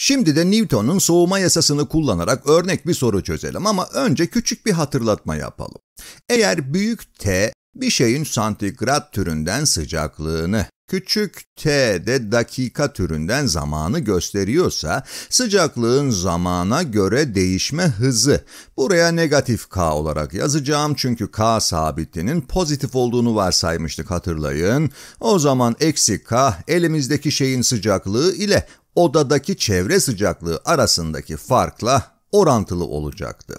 Şimdi de Newton'un soğuma yasasını kullanarak örnek bir soru çözelim ama önce küçük bir hatırlatma yapalım. Eğer büyük T bir şeyin santigrat türünden sıcaklığını, küçük t de dakika türünden zamanı gösteriyorsa, sıcaklığın zamana göre değişme hızı. Buraya negatif k olarak yazacağım çünkü k sabitinin pozitif olduğunu varsaymıştık hatırlayın. O zaman eksi k elimizdeki şeyin sıcaklığı ile odadaki çevre sıcaklığı arasındaki farkla orantılı olacaktı.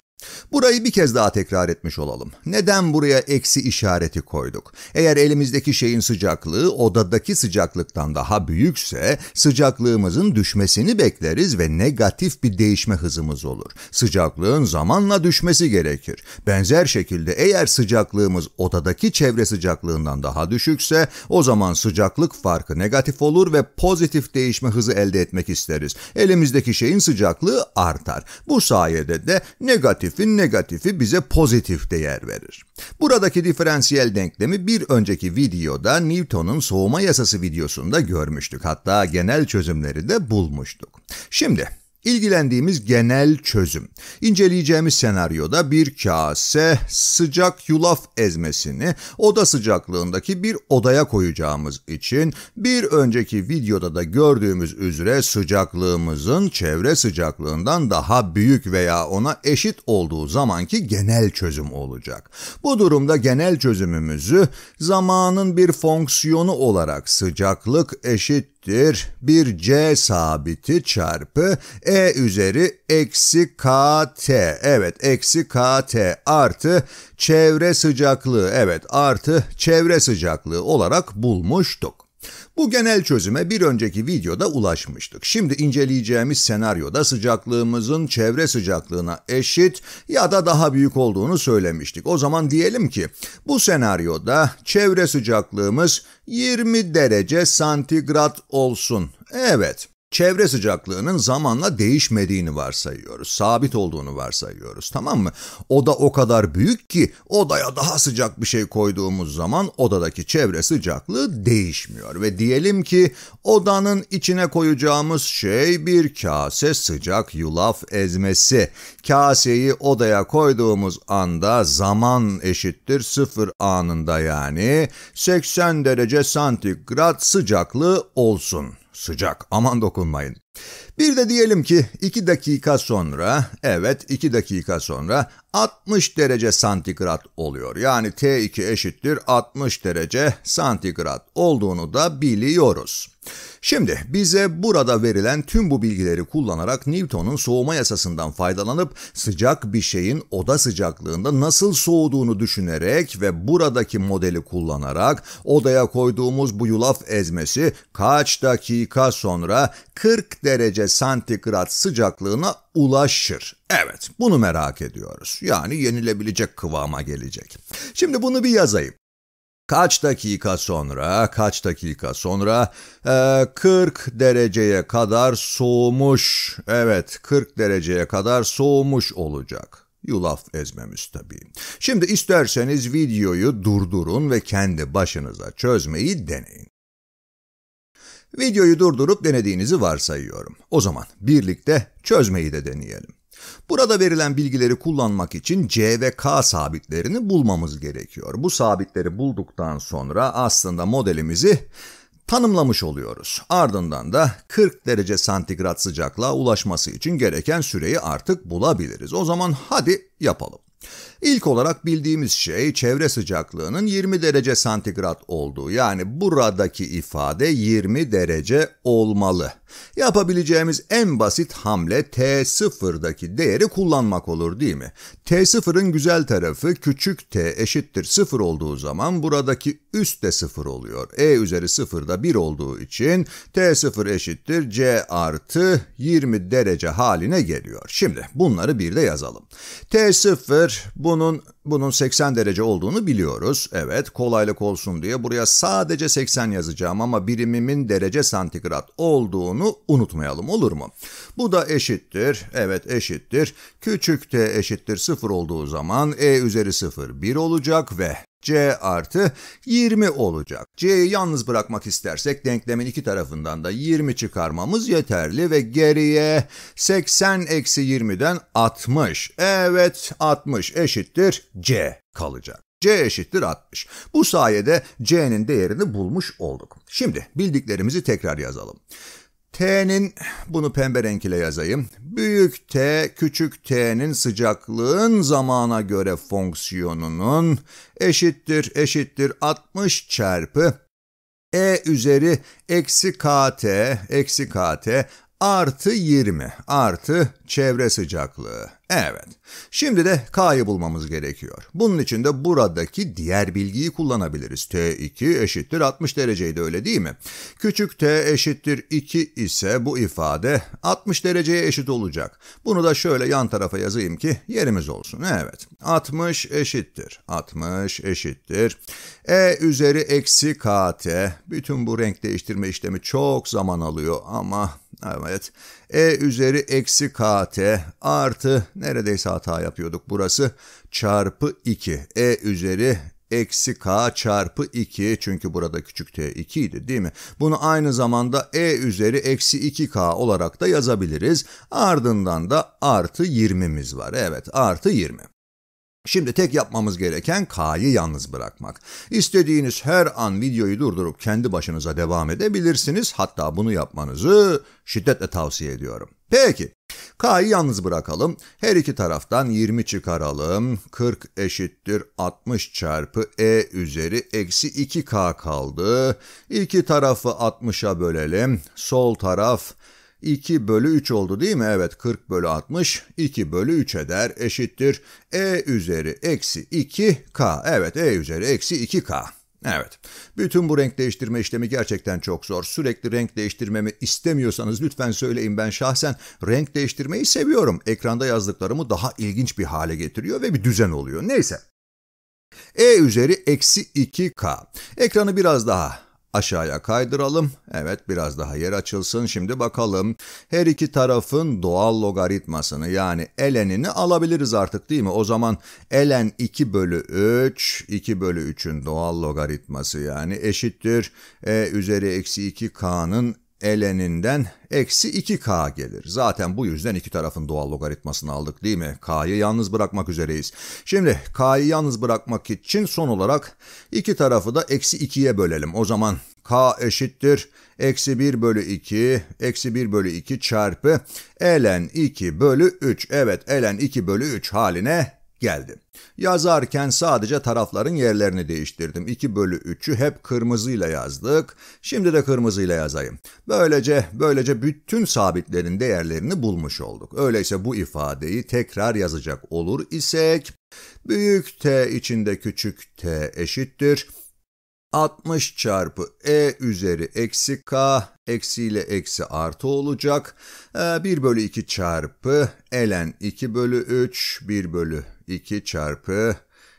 Burayı bir kez daha tekrar etmiş olalım. Neden buraya eksi işareti koyduk? Eğer elimizdeki şeyin sıcaklığı odadaki sıcaklıktan daha büyükse sıcaklığımızın düşmesini bekleriz ve negatif bir değişme hızımız olur. Sıcaklığın zamanla düşmesi gerekir. Benzer şekilde eğer sıcaklığımız odadaki çevre sıcaklığından daha düşükse o zaman sıcaklık farkı negatif olur ve pozitif değişme hızı elde etmek isteriz. Elimizdeki şeyin sıcaklığı artar. Bu sayede de negatif negatifin negatifi bize pozitif değer verir. Buradaki diferansiyel denklemi bir önceki videoda Newton'un soğuma yasası videosunda görmüştük. Hatta genel çözümleri de bulmuştuk. Şimdi İlgilendiğimiz genel çözüm. İnceleyeceğimiz senaryoda bir kase sıcak yulaf ezmesini oda sıcaklığındaki bir odaya koyacağımız için bir önceki videoda da gördüğümüz üzere sıcaklığımızın çevre sıcaklığından daha büyük veya ona eşit olduğu zamanki genel çözüm olacak. Bu durumda genel çözümümüzü zamanın bir fonksiyonu olarak sıcaklık eşit eşittir 1c sabiti çarpı e üzeri eksi kt evet eksi kt artı çevre sıcaklığı evet artı çevre sıcaklığı olarak bulmuştuk. Bu genel çözüme bir önceki videoda ulaşmıştık. Şimdi inceleyeceğimiz senaryoda sıcaklığımızın çevre sıcaklığına eşit ya da daha büyük olduğunu söylemiştik. O zaman diyelim ki bu senaryoda çevre sıcaklığımız 20 derece santigrat olsun. Evet. Çevre sıcaklığının zamanla değişmediğini varsayıyoruz, sabit olduğunu varsayıyoruz tamam mı? Oda o kadar büyük ki odaya daha sıcak bir şey koyduğumuz zaman odadaki çevre sıcaklığı değişmiyor. Ve diyelim ki odanın içine koyacağımız şey bir kase sıcak yulaf ezmesi. Kaseyi odaya koyduğumuz anda zaman eşittir sıfır anında yani 80 derece santigrat sıcaklığı olsun sıcak aman dokunmayın. Bir de diyelim ki 2 dakika sonra evet 2 dakika sonra 60 derece santigrat oluyor. Yani T2 eşittir 60 derece santigrat olduğunu da biliyoruz. Şimdi bize burada verilen tüm bu bilgileri kullanarak Newton'un soğuma yasasından faydalanıp sıcak bir şeyin oda sıcaklığında nasıl soğuduğunu düşünerek ve buradaki modeli kullanarak odaya koyduğumuz bu yulaf ezmesi kaç dakika sonra 40 derece santigrat sıcaklığına ulaşır. Evet, bunu merak ediyoruz. Yani yenilebilecek kıvama gelecek. Şimdi bunu bir yazayım. Kaç dakika sonra, kaç dakika sonra e, ee, 40 dereceye kadar soğumuş, evet 40 dereceye kadar soğumuş olacak. Yulaf ezmemiz tabii. Şimdi isterseniz videoyu durdurun ve kendi başınıza çözmeyi deneyin. Videoyu durdurup denediğinizi varsayıyorum. O zaman birlikte çözmeyi de deneyelim. Burada verilen bilgileri kullanmak için C ve K sabitlerini bulmamız gerekiyor. Bu sabitleri bulduktan sonra aslında modelimizi tanımlamış oluyoruz. Ardından da 40 derece santigrat sıcaklığa ulaşması için gereken süreyi artık bulabiliriz. O zaman hadi yapalım. İlk olarak bildiğimiz şey çevre sıcaklığının 20 derece santigrat olduğu yani buradaki ifade 20 derece olmalı. Yapabileceğimiz en basit hamle T0'daki değeri kullanmak olur değil mi? T0'ın güzel tarafı küçük t eşittir 0 olduğu zaman buradaki üst de 0 oluyor. E üzeri 0 da 1 olduğu için T0 eşittir C artı 20 derece haline geliyor. Şimdi bunları bir de yazalım. T0 bunun bunun 80 derece olduğunu biliyoruz. Evet, kolaylık olsun diye buraya sadece 80 yazacağım ama birimimin derece santigrat olduğunu unutmayalım olur mu? Bu da eşittir. Evet, eşittir. Küçük t eşittir 0 olduğu zaman e üzeri 0 1 olacak ve c artı 20 olacak. c'yi yalnız bırakmak istersek denklemin iki tarafından da 20 çıkarmamız yeterli ve geriye 80 eksi 20'den 60. Evet 60 eşittir c kalacak. C eşittir 60. Bu sayede C'nin değerini bulmuş olduk. Şimdi bildiklerimizi tekrar yazalım. T'nin, bunu pembe renk ile yazayım. Büyük T, küçük T'nin sıcaklığın zamana göre fonksiyonunun eşittir, eşittir 60 çarpı E üzeri eksi KT, eksi KT artı 20 artı çevre sıcaklığı Evet. Şimdi de K'yı bulmamız gerekiyor. Bunun için de buradaki diğer bilgiyi kullanabiliriz. T2 eşittir 60 dereceydi öyle değil mi? Küçük T eşittir 2 ise bu ifade 60 dereceye eşit olacak. Bunu da şöyle yan tarafa yazayım ki yerimiz olsun. Evet. 60 eşittir. 60 eşittir. E üzeri eksi KT. Bütün bu renk değiştirme işlemi çok zaman alıyor ama evet. E üzeri eksi KT artı neredeyse hata yapıyorduk. Burası çarpı 2. E üzeri eksi k çarpı 2 çünkü burada küçük t 2 idi değil mi? Bunu aynı zamanda e üzeri eksi 2k olarak da yazabiliriz. Ardından da artı 20'miz var. Evet artı 20. Şimdi tek yapmamız gereken K'yı yalnız bırakmak. İstediğiniz her an videoyu durdurup kendi başınıza devam edebilirsiniz. Hatta bunu yapmanızı şiddetle tavsiye ediyorum. Peki, K'yı yalnız bırakalım. Her iki taraftan 20 çıkaralım. 40 eşittir 60 çarpı E üzeri eksi 2K kaldı. İki tarafı 60'a bölelim. Sol taraf 2 bölü 3 oldu değil mi? Evet 40 bölü 60 2 bölü 3 eder eşittir. E üzeri eksi 2K. Evet E üzeri eksi 2K. Evet. Bütün bu renk değiştirme işlemi gerçekten çok zor. Sürekli renk değiştirmemi istemiyorsanız lütfen söyleyin. Ben şahsen renk değiştirmeyi seviyorum. Ekranda yazdıklarımı daha ilginç bir hale getiriyor ve bir düzen oluyor. Neyse. E üzeri eksi 2K. Ekranı biraz daha Aşağıya kaydıralım. Evet biraz daha yer açılsın. Şimdi bakalım. Her iki tarafın doğal logaritmasını yani ln'ini alabiliriz artık değil mi? O zaman elen 2 bölü 3, 2 bölü 3'ün doğal logaritması yani eşittir. E üzeri eksi 2k'nın eleninden eksi 2k gelir. Zaten bu yüzden iki tarafın doğal logaritmasını aldık değil mi? k'yı yalnız bırakmak üzereyiz. Şimdi k'yı yalnız bırakmak için son olarak iki tarafı da eksi 2'ye bölelim. O zaman k eşittir eksi 1 bölü 2 eksi 1 bölü 2 çarpı ln 2 bölü 3. Evet ln 2 bölü 3 haline geldi. Yazarken sadece tarafların yerlerini değiştirdim. 2 bölü 3'ü hep kırmızıyla yazdık. Şimdi de kırmızıyla yazayım. Böylece böylece bütün sabitlerin değerlerini bulmuş olduk. Öyleyse bu ifadeyi tekrar yazacak olur isek büyük t içinde küçük t eşittir. 60 çarpı e üzeri eksi k eksi ile eksi artı olacak. 1 ee, bölü 2 çarpı ln 2 bölü 3 1 bölü 2 çarpı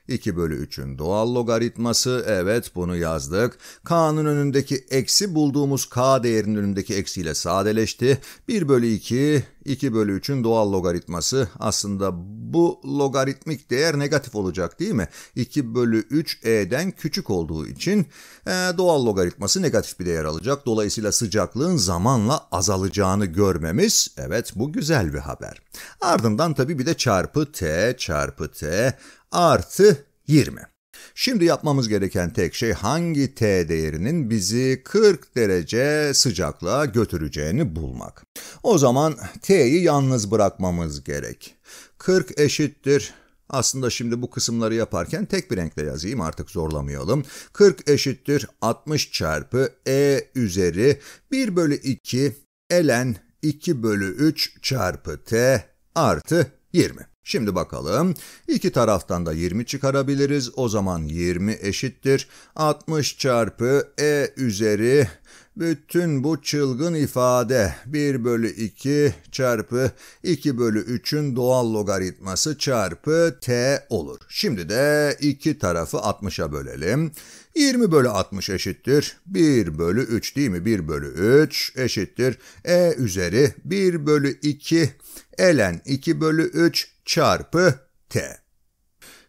2 bölü 3'ün doğal logaritması. Evet bunu yazdık. K'nın önündeki eksi bulduğumuz K değerinin önündeki eksiyle sadeleşti. 1 bölü 2 2 bölü 3'ün doğal logaritması aslında bu logaritmik değer negatif olacak değil mi? 2 bölü 3 e'den küçük olduğu için e, doğal logaritması negatif bir değer alacak. Dolayısıyla sıcaklığın zamanla azalacağını görmemiz evet bu güzel bir haber. Ardından tabii bir de çarpı t çarpı t artı 20. Şimdi yapmamız gereken tek şey hangi T değerinin bizi 40 derece sıcaklığa götüreceğini bulmak. O zaman T'yi yalnız bırakmamız gerek. 40 eşittir aslında şimdi bu kısımları yaparken tek bir renkle yazayım artık zorlamayalım. 40 eşittir 60 çarpı e üzeri 1 bölü 2 elen 2 bölü 3 çarpı t artı 20. Şimdi bakalım. İki taraftan da 20 çıkarabiliriz. O zaman 20 eşittir. 60 çarpı e üzeri bütün bu çılgın ifade 1 bölü 2 çarpı 2 bölü 3'ün doğal logaritması çarpı t olur. Şimdi de iki tarafı 60'a bölelim. 20 bölü 60 eşittir 1 bölü 3 değil mi? 1 bölü 3 eşittir e üzeri 1 bölü 2 elen 2 bölü 3 çarpı t.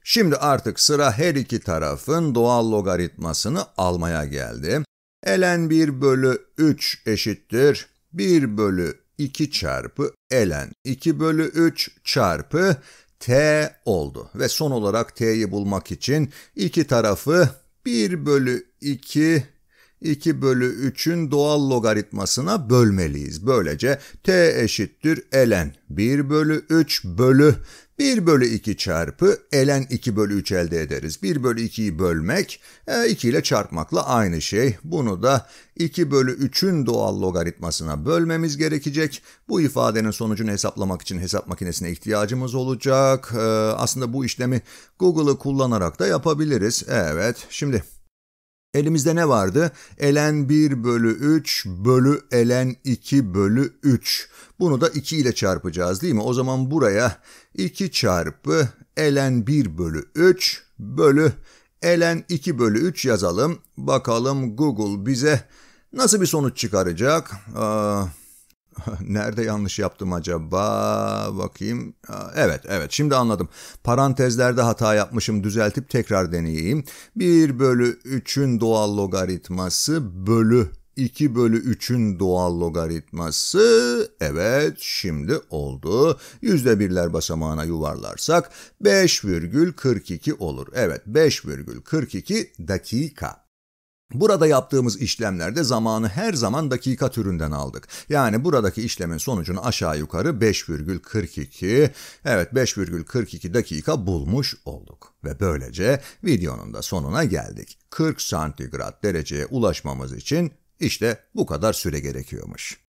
Şimdi artık sıra her iki tarafın doğal logaritmasını almaya geldi. ln 1 bölü 3 eşittir 1 bölü 2 çarpı ln 2 bölü 3 çarpı t oldu. Ve son olarak t'yi bulmak için iki tarafı 1 bölü 2 2 bölü 3'ün doğal logaritmasına bölmeliyiz. Böylece t eşittir ln 1 bölü 3 bölü 1 bölü 2 çarpı ln 2 bölü 3 elde ederiz. 1 bölü 2'yi bölmek 2 e, ile çarpmakla aynı şey. Bunu da 2 bölü 3'ün doğal logaritmasına bölmemiz gerekecek. Bu ifadenin sonucunu hesaplamak için hesap makinesine ihtiyacımız olacak. E, aslında bu işlemi Google'ı kullanarak da yapabiliriz. Evet şimdi... Elimizde ne vardı? Elen 1 bölü 3 bölü elen 2 bölü 3. Bunu da 2 ile çarpacağız değil mi? O zaman buraya 2 çarpı elen 1 bölü 3 bölü elen 2 bölü 3 yazalım. Bakalım Google bize nasıl bir sonuç çıkaracak? Aa, Nerede yanlış yaptım acaba? Bakayım. Evet, evet. Şimdi anladım. Parantezlerde hata yapmışım. Düzeltip tekrar deneyeyim. 1 bölü 3'ün doğal logaritması bölü 2 bölü 3'ün doğal logaritması evet şimdi oldu. Yüzde birler basamağına yuvarlarsak 5,42 olur. Evet 5,42 dakika. Burada yaptığımız işlemlerde zamanı her zaman dakika türünden aldık. Yani buradaki işlemin sonucunu aşağı yukarı 5,42, evet 5,42 dakika bulmuş olduk. Ve böylece videonun da sonuna geldik. 40 santigrat dereceye ulaşmamız için işte bu kadar süre gerekiyormuş.